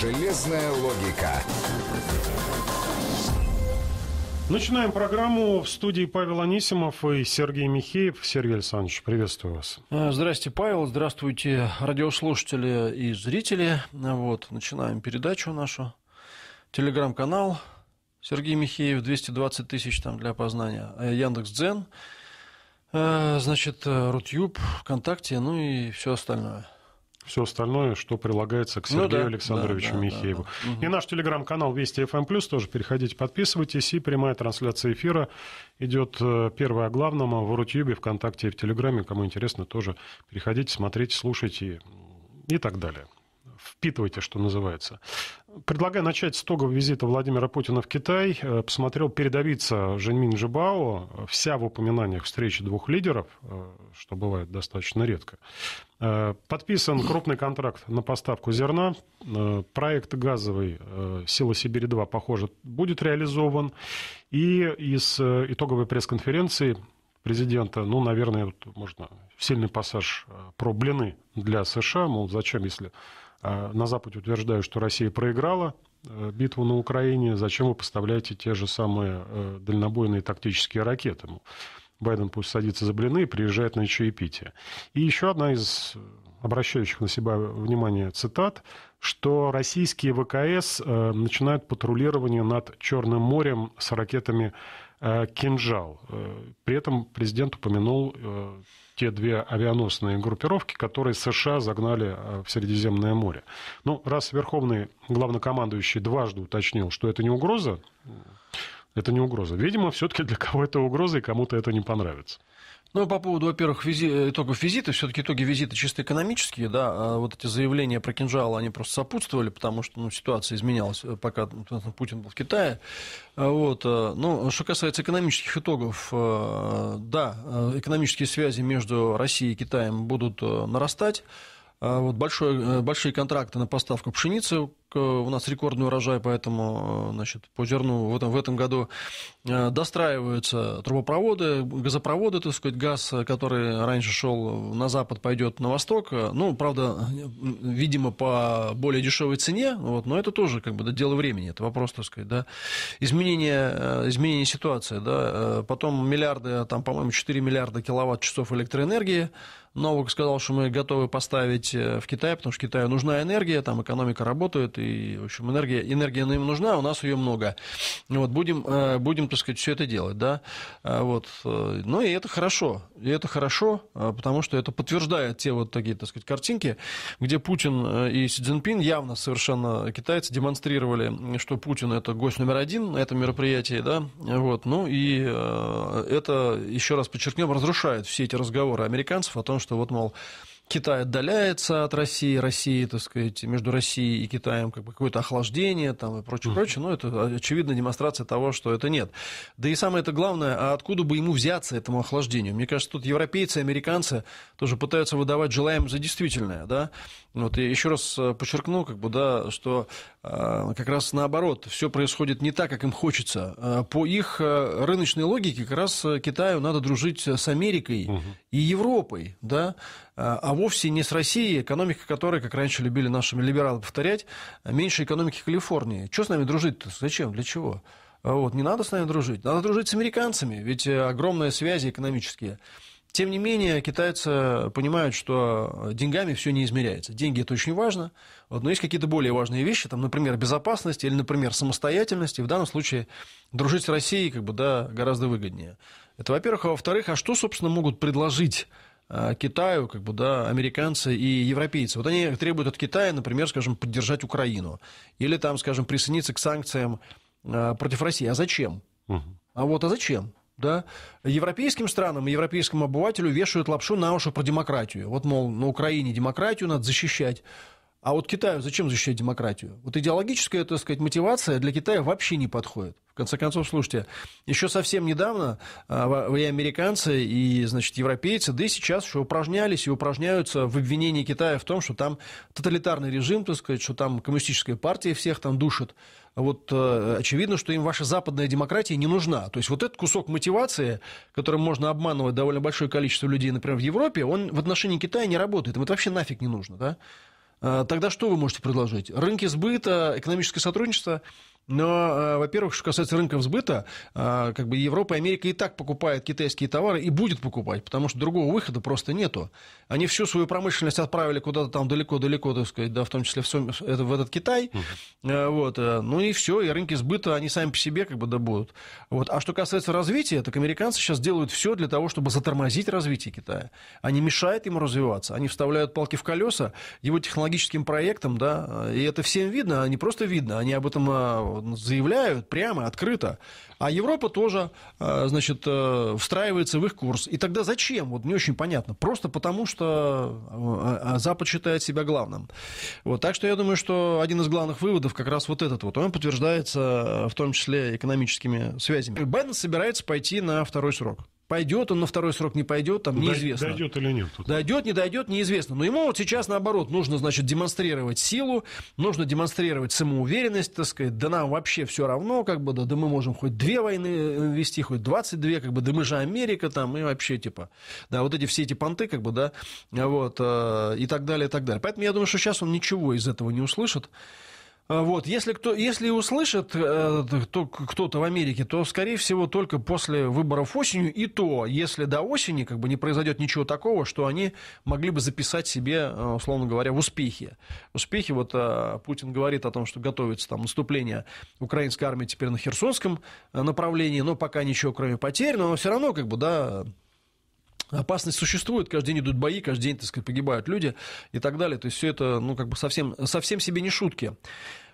Железная логика. Начинаем программу. В студии Павел Анисимов и Сергей Михеев. Сергей Александрович, приветствую вас. Э, Здравствуйте, Павел. Здравствуйте, радиослушатели и зрители. Вот, начинаем передачу нашу. Телеграм-канал Сергей Михеев, 220 тысяч там для опознания. Э, Яндекс.Дзен, э, значит, Рутюб, ВКонтакте, ну и все остальное все остальное, что прилагается к ну Сергею ну, да, Александровичу да, Михееву. Да, да, да. И наш телеграм-канал Вести ФМ эм Плюс тоже переходите, подписывайтесь. И прямая трансляция эфира идет э, первая о главном а в Рутьюбе, ВКонтакте и в Телеграме. Кому интересно, тоже переходите, смотрите, слушайте и так далее впитывайте, что называется. Предлагаю начать с итогов визита Владимира Путина в Китай. Э, посмотрел передавиться Женьмин Жибао, э, вся в упоминаниях встречи двух лидеров, э, что бывает достаточно редко. Подписан крупный контракт на поставку зерна. Проект газовый «Сила Сибири-2», похоже, будет реализован. И из итоговой пресс-конференции президента, ну, наверное, вот можно сильный пассаж про блины для США, мол, зачем, если а, на Западе утверждают, что Россия проиграла э, битву на Украине, зачем вы поставляете те же самые э, дальнобойные тактические ракеты? Байден пусть садится за блины и приезжает на чаепитие. И еще одна из обращающих на себя внимание цитат, что российские ВКС э, начинают патрулирование над Черным морем с ракетами «Кинжал». При этом президент упомянул те две авианосные группировки, которые США загнали э, в Средиземное море. Ну, раз Верховный главнокомандующий дважды уточнил, что это не угроза это не угроза. Видимо, все-таки для кого это угроза, и кому-то это не понравится. Ну, а по поводу, во-первых, визи... Э, итогов визита, все-таки итоги визита чисто экономические, да, а вот эти заявления про кинжал, они просто сопутствовали, потому что ну, ситуация изменялась, э, пока ну, ну, Путин был в Китае. А вот. Э, ну, что касается экономических итогов, да, экономические связи между Россией и Китаем будут нарастать. А вот большой, большие контракты на поставку пшеницы Э, у нас рекордный урожай, поэтому э, значит, по зерну в этом, в этом году э, достраиваются трубопроводы, газопроводы, так сказать, газ, который раньше шел на запад, пойдет на восток. Ну, правда, видимо, по более дешевой цене, вот, но это тоже как бы дело времени, это вопрос, так сказать, да. Изменение, изменение ситуации, да. Потом миллиарды, а там, по-моему, 4 миллиарда киловатт-часов электроэнергии Новок сказал, что мы готовы поставить в Китай, потому что Китаю нужна энергия, там экономика работает, и, в общем, энергия, энергия нам нужна, а у нас ее много. Вот, будем, э, будем, так сказать, все это делать, да. А вот. Э, ну, и это хорошо, и это хорошо, э, потому что это подтверждает те вот такие, так сказать, картинки, где Путин и Си Цзиньпин явно совершенно китайцы демонстрировали, что Путин – это гость номер один на этом мероприятии, да, вот, ну, и это, еще раз подчеркнем, разрушает все эти разговоры американцев о том, что вот, мол, Китай отдаляется от России, России, так сказать, между Россией и Китаем как бы какое-то охлаждение там и прочее, прочее, но это а, очевидно демонстрация того, что это нет. Да и самое это главное, а откуда бы ему взяться этому охлаждению? Мне кажется, тут европейцы, американцы тоже пытаются выдавать желаемое за действительное, да. Вот я еще раз э, подчеркну, как бы, да, что э, как раз наоборот, все происходит не так, как им хочется. А по их э, рыночной логике как раз э, Китаю надо дружить с Америкой угу. и Европой, да. А вот вовсе не с Россией, экономика которой, как раньше любили наши либералы повторять, меньше экономики Калифорнии. Что с нами дружить-то? Зачем? Для чего? А вот, не надо с нами дружить. Надо дружить с американцами, ведь э, огромные связи экономические. Тем не менее, китайцы понимают, что деньгами все не измеряется. Деньги это очень важно, но есть какие-то более важные вещи, там, например, безопасность или, например, самостоятельность. И в данном случае дружить с Россией как бы, да, гораздо выгоднее. Это, во-первых. А во-вторых, а что, собственно, могут предложить а, Китаю, как бы, да, американцы и европейцы. Вот они требуют от Китая, например, скажем, поддержать Украину. Или там, скажем, присоединиться к санкциям а, против России. А зачем? Угу. А вот, а зачем? Да? Европейским странам и европейскому обывателю вешают лапшу на уши про демократию. Вот, мол, на Украине демократию надо защищать. А вот Китаю зачем защищать демократию? Вот идеологическая, так сказать, мотивация для Китая вообще не подходит. В конце концов, слушайте, еще совсем недавно а, и американцы, и, значит, европейцы, да и сейчас еще упражнялись и упражняются в обвинении Китая в том, что там тоталитарный режим, так сказать, что там коммунистическая партия всех там душит. Вот э, очевидно, что им ваша западная демократия не нужна. То есть вот этот кусок мотивации, которым можно обманывать довольно большое количество людей, например, в Европе, он в отношении Китая не работает. Им это вообще нафиг не нужно, да? Э, тогда что вы можете предложить? Рынки сбыта, экономическое сотрудничество – но, э, во-первых, что касается рынков сбыта, э, как бы Европа и Америка и так покупают китайские товары и будет покупать, потому что другого выхода просто нету. Они всю свою промышленность отправили куда-то там далеко-далеко, так сказать, да, в том числе в, в этот Китай. Э, вот. Ну и все, и рынки сбыта, они сами по себе как бы да будут. Вот. А что касается развития, так американцы сейчас делают все для того, чтобы затормозить развитие Китая. Они мешают ему развиваться, они вставляют палки в колеса его технологическим проектам, да, и это всем видно, а не просто видно, они об этом заявляют прямо, открыто. А Европа тоже, э, значит, э, встраивается в их курс. И тогда зачем? Вот не очень понятно. Просто потому, что э, Запад считает себя главным. Вот, так что я думаю, что один из главных выводов как раз вот этот вот. Он подтверждается в том числе экономическими связями. Байден собирается пойти на второй срок пойдет он на второй срок, не пойдет, там неизвестно. Дойдет или нет. Тут. Дойдет, не дойдет, неизвестно. Но ему вот сейчас, наоборот, нужно, значит, демонстрировать силу, нужно демонстрировать самоуверенность, так сказать, да нам вообще все равно, как бы, да, да мы можем хоть две войны э, вести, хоть 22, как бы, да мы же Америка там, и вообще, типа, да, вот эти все эти понты, как бы, да, вот, э, и так далее, и так далее. Поэтому я думаю, что сейчас он ничего из этого не услышит. А, вот, если, кто, если услышит кто, э, кто-то в Америке, то, скорее всего, только после выборов осенью, и то, если до осени как бы не произойдет ничего такого, что они могли бы записать себе, э, условно говоря, успехи. Успехи, вот э, Путин говорит о том, что готовится там наступление украинской армии теперь на Херсонском направлении, но пока ничего, кроме потерь, но все равно как бы, да, Опасность существует, каждый день идут бои, каждый день, так сказать, погибают люди и так далее. То есть все это, ну, как бы совсем, совсем себе не шутки.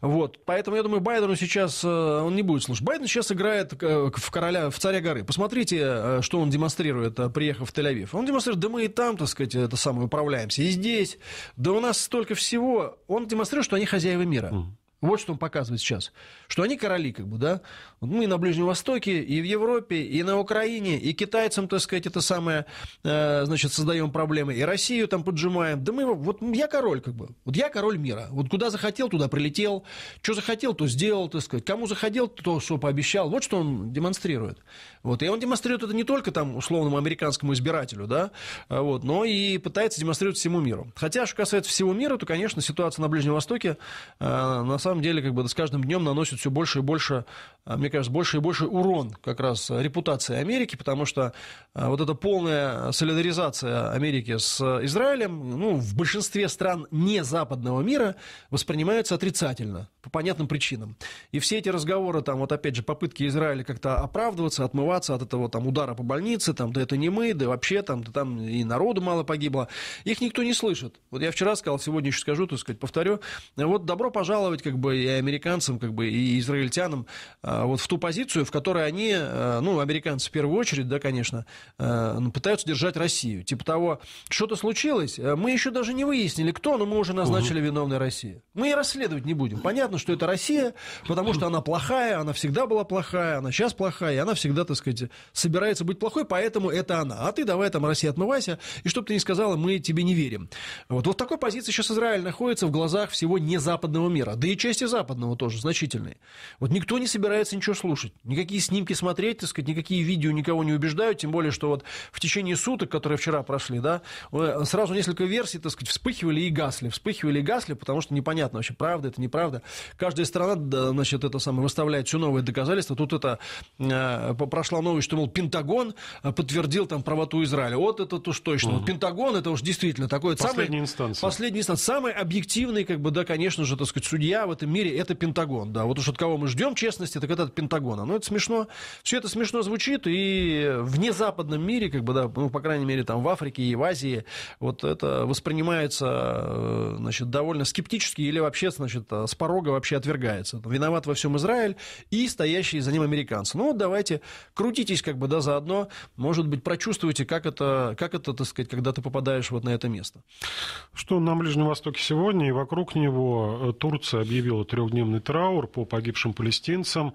Вот. Поэтому, я думаю, Байдену сейчас э, он не будет слушать. Байден сейчас играет э, в короля, в царя горы. Посмотрите, э, что он демонстрирует, приехав в Тель-Авив. Он демонстрирует, да мы и там, так сказать, это самое, управляемся, и здесь, да у нас столько всего. Он демонстрирует, что они хозяева мира. Mm. Вот что он показывает сейчас. Что они короли, как бы, да? Мы и на Ближнем Востоке, и в Европе, и на Украине, и китайцам, так сказать, это самое, э, значит, создаем проблемы, и Россию там поджимаем. Да мы, вот я король, как бы. Вот я король мира. Вот куда захотел, туда прилетел. Что захотел, то сделал, так сказать. Кому захотел, то что пообещал. Вот что он демонстрирует. Вот. И он демонстрирует это не только там условному американскому избирателю, да, а вот, но и пытается демонстрировать всему миру. Хотя, что касается всего мира, то, конечно, ситуация на Ближнем Востоке, э, на самом деле как бы с каждым днем наносит все больше и больше а, мне кажется, больше и больше урон как раз репутации Америки, потому что а, вот эта полная солидаризация Америки с Израилем ну, в большинстве стран не западного мира воспринимается отрицательно, по понятным причинам. И все эти разговоры, там, вот опять же, попытки Израиля как-то оправдываться, отмываться от этого там, удара по больнице, там, да это не мы, да вообще там, да там и народу мало погибло, их никто не слышит. Вот я вчера сказал, сегодня еще скажу, так сказать, повторю, вот добро пожаловать как бы и американцам, как бы и израильтянам а, а, вот в ту позицию, в которой они, а, ну, американцы в первую очередь, да, конечно, а, ну, пытаются держать Россию. Типа того, что-то случилось, мы еще даже не выяснили, кто, но мы уже назначили виновной России. Мы и расследовать не будем. Понятно, что это Россия, потому что она плохая, она всегда была плохая, она сейчас плохая, и она всегда, так сказать, собирается быть плохой, поэтому это она. А ты давай там, Россия, отмывайся, и чтобы ты не сказала, мы тебе не верим. Вот, вот в такой позиции сейчас Израиль находится в глазах всего не западного мира, да и части западного тоже значительные. Вот никто не собирается собирается ничего слушать. Никакие снимки смотреть, так сказать, никакие видео никого не убеждают, тем более, что вот в течение суток, которые вчера прошли, да, э, сразу несколько версий, так сказать, вспыхивали и гасли, вспыхивали и гасли, потому что непонятно вообще, правда это, неправда. Каждая страна, значит, это самое, выставляет все новые доказательства. Тут это э, прошла новость, что, мол, Пентагон э, подтвердил там правоту Израиля. Вот это уж точно. Угу. Вот Пентагон, это уж действительно такой... Последняя самый, инстанция. Последняя инстанция. Самый объективный, как бы, да, конечно же, так сказать, судья в этом мире – это Пентагон, да. Вот уж от кого мы ждем честности, так вот от Пентагона. Но ну, это смешно. Все это смешно звучит, и в незападном мире, как бы, да, ну, по крайней мере, там в Африке и в Азии, вот это воспринимается, э, значит, довольно скептически или вообще, значит, э, с порога вообще отвергается. Виноват во всем Израиль и стоящие за ним американцы. Ну, вот давайте, крутитесь, как бы, да, заодно, может быть, прочувствуйте, как это, как это, так сказать, когда ты попадаешь вот на это место. Что на Ближнем Востоке сегодня и вокруг него э, Турция объявила трехдневный траур по погибшим палестинцам.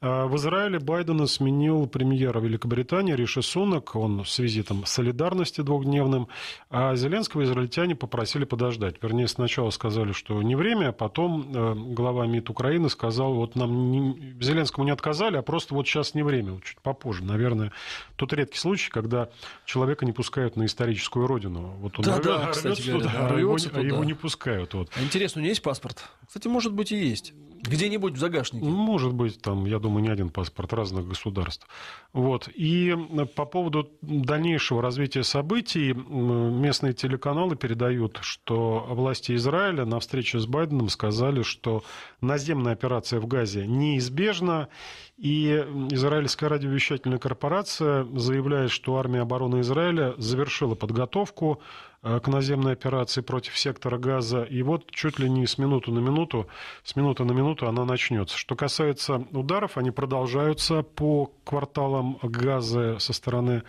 А, в Израиле Байдена сменил премьер Великобритании Риши Сунок. Он с визитом солидарности двухдневным. А Зеленского израильтяне попросили подождать. Вернее, сначала сказали, что не время, а потом э, глава МИД Украины сказал, вот нам не... Зеленскому не отказали, а просто вот сейчас не время, вот чуть попозже. Наверное, тот редкий случай, когда человека не пускают на историческую родину. Вот он да, рвет, да, рвется кстати, туда, говоря, да, рвется а его, туда. его не пускают. Вот. А интересно, у него есть паспорт? Кстати, может быть, и есть. Где-нибудь в загашнике. Может быть, там, я думаю, думаю, не один паспорт разных государств. Вот. И по поводу дальнейшего развития событий, местные телеканалы передают, что власти Израиля на встрече с Байденом сказали, что наземная операция в Газе неизбежна, и израильская радиовещательная корпорация заявляет, что армия обороны Израиля завершила подготовку Э, к наземной операции против сектора газа. И вот чуть ли не с минуту на минуту, с минуты на минуту она начнется. Что касается ударов, они продолжаются по кварталам газа со стороны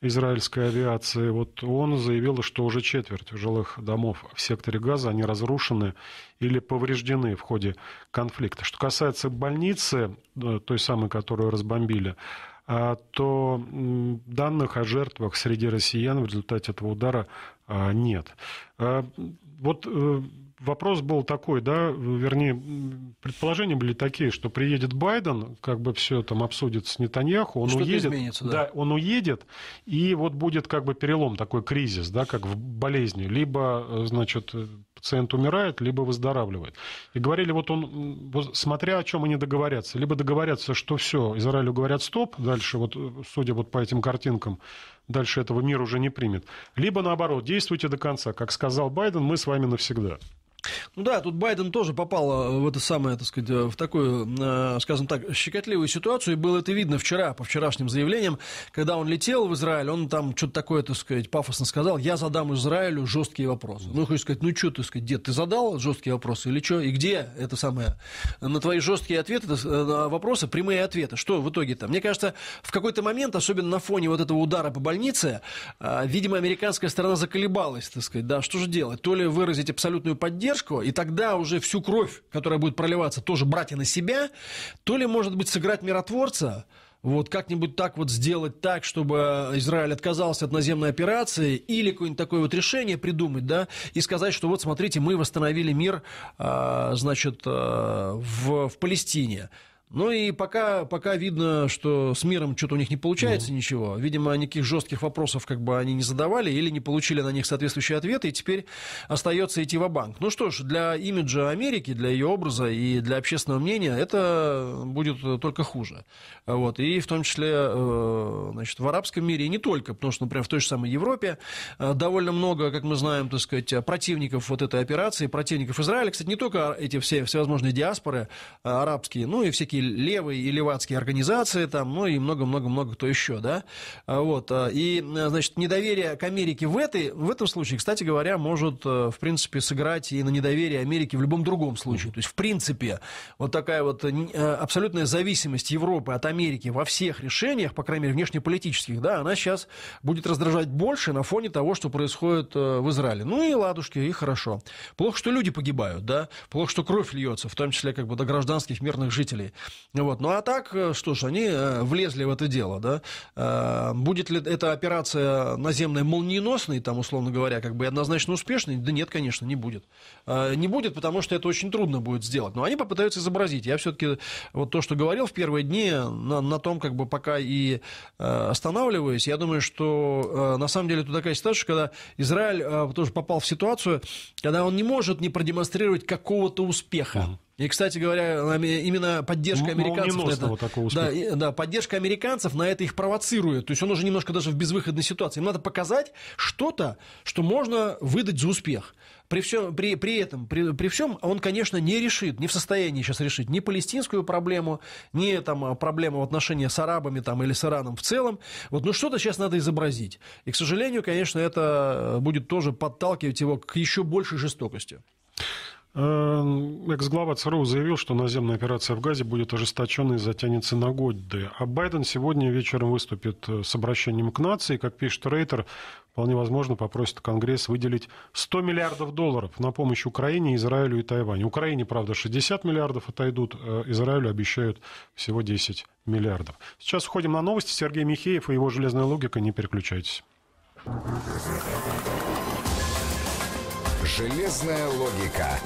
израильской авиации. Вот он заявил, что уже четверть жилых домов в секторе газа, они разрушены или повреждены в ходе конфликта. Что касается больницы, э, той самой, которую разбомбили, а, то данных о жертвах среди россиян в результате этого удара а, нет. А, вот э, вопрос был такой, да, вернее, предположения были такие, что приедет Байден, как бы все там обсудит с Нетаньяху, он Что-то уедет, да. да, он уедет, и вот будет как бы перелом такой кризис, да, как в болезни, либо э, значит э, пациент умирает, либо выздоравливает. И говорили, вот он, смотря о чем они договорятся, либо договорятся, что все, Израилю говорят стоп, дальше, вот, э, судя вот по этим картинкам, дальше этого мир уже не примет. Либо наоборот, действуйте до конца. Как сказал Байден, мы с вами навсегда. Ну да, тут Байден тоже попал э, в это самое, так сказать, э, в такую, э, скажем так, щекотливую ситуацию, и было это видно вчера, по вчерашним заявлениям, когда он летел в Израиль, он там что-то такое, так сказать, пафосно сказал, я задам Израилю жесткие вопросы. Ну, хочешь сказать, ну что, так сказать, дед, ты задал жесткие вопросы или что, и где это самое? На твои жесткие ответы, на вопросы, прямые ответы, что в итоге там? Мне кажется, в какой-то момент, особенно на фоне вот этого удара по больнице, видимо, американская сторона заколебалась, так сказать, да, что же делать? То ли выразить абсолютную поддержку, поддержку, и тогда уже всю кровь, которая будет проливаться, тоже брать и на себя, то ли, может быть, сыграть миротворца, вот как-нибудь так вот сделать так, чтобы Израиль отказался от наземной операции или какое-нибудь такое вот решение придумать, да, и сказать, что вот смотрите, мы восстановили мир, а, значит, а, в, в Палестине. Ну и пока, пока видно, что с миром что-то у них не получается ну. ничего. Видимо, никаких жестких вопросов как бы они не задавали или не получили на них соответствующие ответы, и теперь остается идти в банк Ну что ж, для имиджа Америки, для ее образа и для общественного мнения это будет только хуже. Вот. И в том числе э, значит, в арабском мире, и не только, потому что, например, в той же самой Европе э, довольно много, как мы знаем, так сказать, противников вот этой операции, противников Израиля. Кстати, не только эти все всевозможные диаспоры э, арабские, ну и всякие всякие левые и левацкие организации, там, ну и много-много-много кто еще, да. А, вот. А, и, а, значит, недоверие к Америке в, этой, в этом случае, кстати говоря, может, э, в принципе, сыграть и на недоверие Америки в любом другом случае. То есть, в принципе, вот такая вот э, э, абсолютная зависимость Европы от Америки во всех решениях, по крайней мере, внешнеполитических, да, она сейчас будет раздражать больше на фоне того, что происходит в Израиле. Ну и ладушки, и хорошо. Плохо, что люди погибают, да, плохо, что кровь льется, в том числе как бы до гражданских мирных жителей. Вот. Ну а так, э, что ж, они э, влезли в это дело, да. Э, будет ли эта операция наземная молниеносной, там, условно говоря, как бы однозначно успешной? Да нет, конечно, не будет. Не будет, потому что это очень трудно будет сделать. Но они попытаются изобразить. Я все-таки вот то, что говорил в первые дни, на, на том, как бы пока и останавливаюсь, я думаю, что на самом деле тут такая ситуация, когда Израиль тоже попал в ситуацию, когда он не может не продемонстрировать какого-то успеха. И, кстати говоря, именно поддержка американцев... На это, такого да, да, поддержка американцев на это их провоцирует. То есть он уже немножко даже в безвыходной ситуации. Им надо показать что-то, что можно выдать за успех. При, всем, при, при этом, при, при всем, он, конечно, не решит, не в состоянии сейчас решить ни палестинскую проблему, ни там, а, проблему отношения с арабами там, или с Ираном в целом. Вот, ну что-то сейчас надо изобразить. И, к сожалению, конечно, это будет тоже подталкивать его к еще большей жестокости. Э, Экс-глава ЦРУ заявил, что наземная операция в Газе будет ожесточенной и затянется на годы. А Байден сегодня вечером выступит э, с обращением к нации. Как пишет Рейтер, вполне возможно попросит Конгресс выделить 100 миллиардов долларов на помощь Украине, Израилю и Тайваню. Украине, правда, 60 миллиардов отойдут, э, Израилю обещают всего 10 миллиардов. Сейчас уходим на новости. Сергей Михеев и его «Железная логика». Не переключайтесь. Железная логика.